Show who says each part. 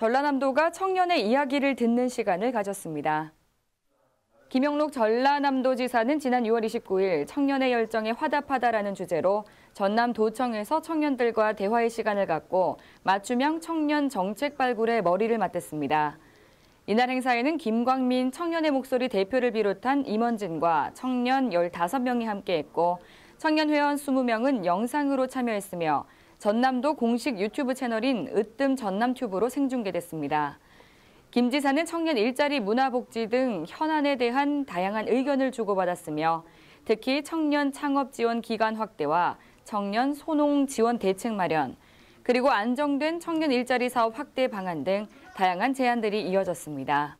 Speaker 1: 전라남도가 청년의 이야기를 듣는 시간을 가졌습니다. 김영록 전라남도지사는 지난 6월 29일 청년의 열정에 화답하다라는 주제로 전남도청에서 청년들과 대화의 시간을 갖고 맞춤형 청년 정책 발굴에 머리를 맞댔습니다. 이날 행사에는 김광민 청년의 목소리 대표를 비롯한 임원진과 청년 15명이 함께했고 청년 회원 20명은 영상으로 참여했으며 전남도 공식 유튜브 채널인 으뜸 전남튜브로 생중계됐습니다. 김 지사는 청년 일자리 문화복지 등 현안에 대한 다양한 의견을 주고받았으며 특히 청년 창업 지원 기간 확대와 청년 소농 지원 대책 마련, 그리고 안정된 청년 일자리 사업 확대 방안 등 다양한 제안들이 이어졌습니다.